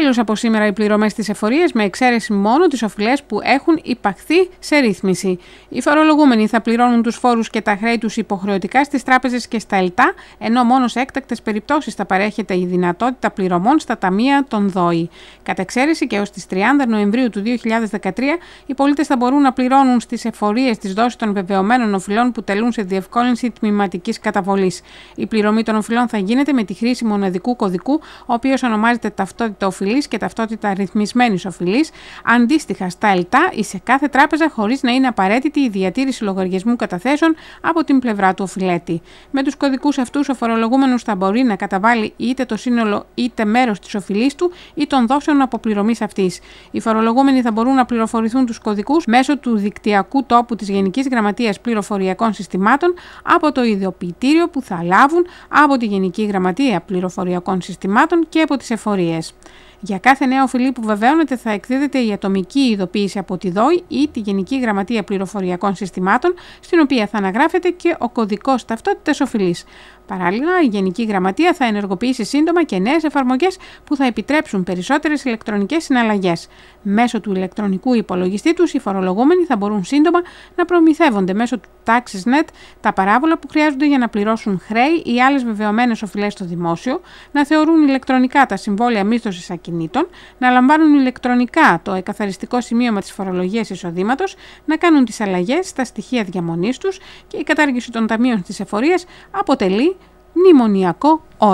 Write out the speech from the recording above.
Τέλος από σήμερα οι πληρωμές στις εφορίες με εξαίρεση μόνο τις οφειλές που έχουν υπαχθεί σε ρύθμιση. Οι φορολογούμενοι θα πληρώνουν τους φόρους και τα χρέη τους υποχρεωτικά στις τράπεζες και στα ΕΛΤΑ, ενώ μόνο σε έκτακτες περιπτώσεις θα παρέχεται η δυνατότητα πληρωμών στα ταμεία των ΔΟΗ. Κατά εξαίρεση και έως τις 30 Νοεμβρίου του 2013, οι πολίτες θα μπορούν να πληρώνουν στις εφορίες τις δόσεις των βεβαιωμένων οφειλών που τελούν σε διευκόλυνση τμηματικής καταβολής. Η πληρωμή των οφειλών θα γίνεται με τη χρήση μοναδικού κωδικού, ο οποίος ονομάζεται ταυτότητα οφειλών οφειλή και ταυτότητα ρυθμισμένης οφειλή, αντίστοιχα στα ΕΛΤΑ ή σε κάθε τράπεζα, χωρίς να είναι απαραίτητη η διατήρηση λογαριασμού καταθέσεων από την πλευρά του οφειλέτη. Με τους κωδικούς αυτούς, ο φορολογούμενος θα μπορεί να καταβάλει είτε το σύνολο είτε μέρος της οφειλής του ή των δόσεων αποπληρωμής αυτής. Οι φορολογούμενοι θα μπορούν να πληροφορηθούν τους κωδικούς μέσω του δικτυακού τόπου της Γενικής Γραμματείας Πληροφοριακών Συστημάτων από το ιδιοποιητήριο που θα λάβουν από τη Γενική Γραμματεία Πληροφοριακών Συστημάτων και από τις εφορίες. Για κάθε νέο φιλί που βεβαίωνεται θα εκδίδεται η ατομική ειδοποίηση από τη ΔΟΗ ή τη Γενική Γραμματεία Πληροφοριακών Συστημάτων, στην οποία θα αναγράφεται και ο κωδικός ταυτότητας οφειλής. Παράλληλα, η Γενική Γραμματεία θα ενεργοποιήσει σύντομα και νέες εφαρμογές που θα επιτρέψουν περισσότερες ηλεκτρονικές συναλλαγές. Μέσω του ηλεκτρονικού υπολογιστή τους, οι φορολογούμενοι θα μπορούν σύντομα να προμηθεύονται μέσω του TaxisNet τα παράβολα που χρειάζονται για να πληρώσουν χρέη ή άλλες βεβαιωμένες οφειλές στο δημόσιο, να θεωρούν ηλεκτρονικά τα συμβόλαια μίσθωσης ακινήτων να λαμβάνουν ηλεκτρονικά το εκαθαριστικό σημείωμα της φορολογίας εισοδήματος, να κάνουν τις αλλαγές στα στοιχεία διαμονής τους και η κατάργηση των ταμείων της εφορίας αποτελεί μνημονιακό όρο.